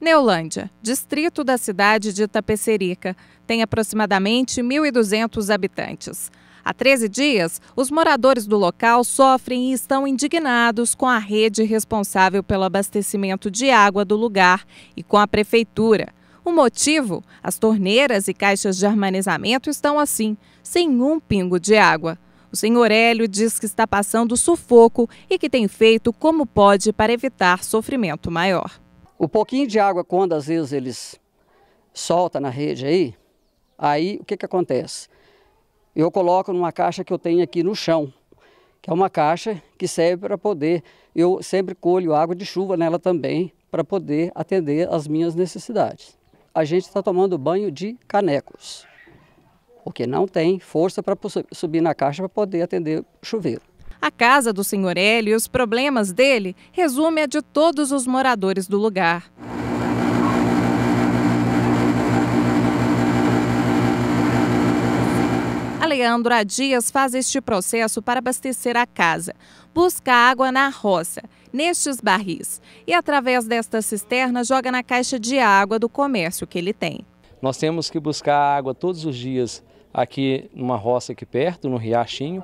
Neolândia, distrito da cidade de Tapecerica, tem aproximadamente 1.200 habitantes. Há 13 dias, os moradores do local sofrem e estão indignados com a rede responsável pelo abastecimento de água do lugar e com a prefeitura. O motivo? As torneiras e caixas de armazenamento estão assim, sem um pingo de água. O senhor Hélio diz que está passando sufoco e que tem feito como pode para evitar sofrimento maior. O pouquinho de água, quando às vezes eles soltam na rede aí, aí o que, que acontece? Eu coloco numa caixa que eu tenho aqui no chão, que é uma caixa que serve para poder, eu sempre colho água de chuva nela também, para poder atender às minhas necessidades. A gente está tomando banho de canecos, porque não tem força para subir na caixa para poder atender chuveiro. A casa do Sr. L e os problemas dele resume a de todos os moradores do lugar. A Leandra Dias faz este processo para abastecer a casa. Busca água na roça, nestes barris, e através desta cisterna joga na caixa de água do comércio que ele tem. Nós temos que buscar água todos os dias aqui numa roça aqui perto, no riachinho,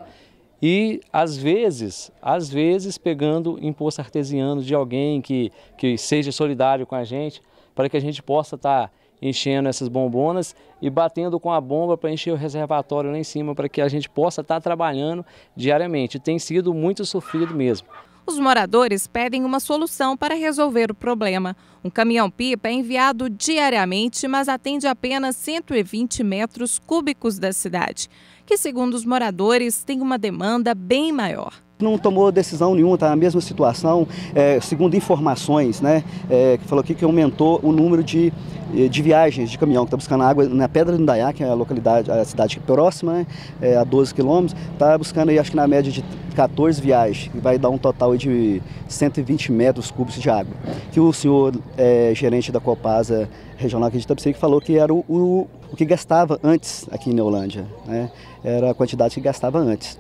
e às vezes, às vezes pegando imposto artesiano de alguém que, que seja solidário com a gente, para que a gente possa estar tá enchendo essas bombonas e batendo com a bomba para encher o reservatório lá em cima, para que a gente possa estar tá trabalhando diariamente. Tem sido muito sofrido mesmo. Os moradores pedem uma solução para resolver o problema. Um caminhão-pipa é enviado diariamente, mas atende apenas 120 metros cúbicos da cidade, que, segundo os moradores, tem uma demanda bem maior. Não tomou decisão nenhuma, está na mesma situação. É, segundo informações, né, é, que falou aqui que aumentou o número de, eh, de viagens de caminhão que está buscando água na Pedra do Indaiá, que é a localidade, a cidade é próxima, né, é, a 12 quilômetros, está buscando aí, acho que na média de 14 viagens, que vai dar um total de 120 metros cúbicos de água. Que o senhor é, gerente da Copasa regional aqui de Itapecerica falou que era o, o, o, que gastava antes aqui em Neolândia, né? era a quantidade que gastava antes.